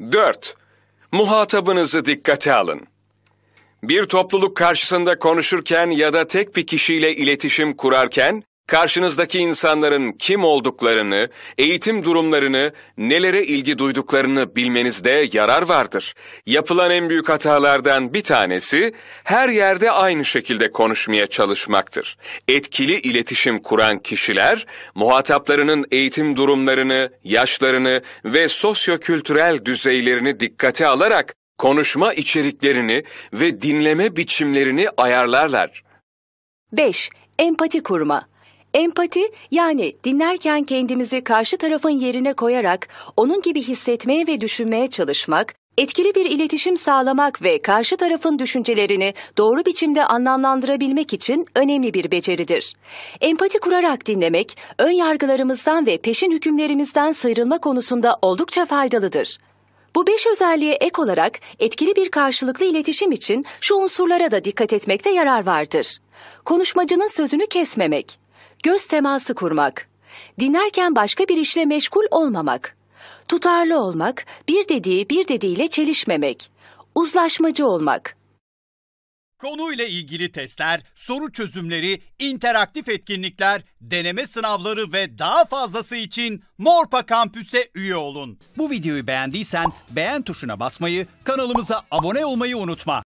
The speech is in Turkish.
4. Muhatabınızı dikkate alın. Bir topluluk karşısında konuşurken ya da tek bir kişiyle iletişim kurarken Karşınızdaki insanların kim olduklarını, eğitim durumlarını, nelere ilgi duyduklarını bilmenizde yarar vardır. Yapılan en büyük hatalardan bir tanesi her yerde aynı şekilde konuşmaya çalışmaktır. Etkili iletişim kuran kişiler muhataplarının eğitim durumlarını, yaşlarını ve sosyokültürel düzeylerini dikkate alarak konuşma içeriklerini ve dinleme biçimlerini ayarlarlar. 5. Empati kurma Empati yani dinlerken kendimizi karşı tarafın yerine koyarak onun gibi hissetmeye ve düşünmeye çalışmak, etkili bir iletişim sağlamak ve karşı tarafın düşüncelerini doğru biçimde anlamlandırabilmek için önemli bir beceridir. Empati kurarak dinlemek, ön yargılarımızdan ve peşin hükümlerimizden sıyrılma konusunda oldukça faydalıdır. Bu beş özelliğe ek olarak etkili bir karşılıklı iletişim için şu unsurlara da dikkat etmekte yarar vardır. Konuşmacının sözünü kesmemek, Göz teması kurmak. Dinlerken başka bir işle meşgul olmamak. Tutarlı olmak, bir dediği bir dediğiyle çelişmemek. Uzlaşmacı olmak. Konuyla ilgili testler, soru çözümleri, interaktif etkinlikler, deneme sınavları ve daha fazlası için Morpa Kampüs'e üye olun. Bu videoyu beğendiysen beğen tuşuna basmayı, kanalımıza abone olmayı unutma.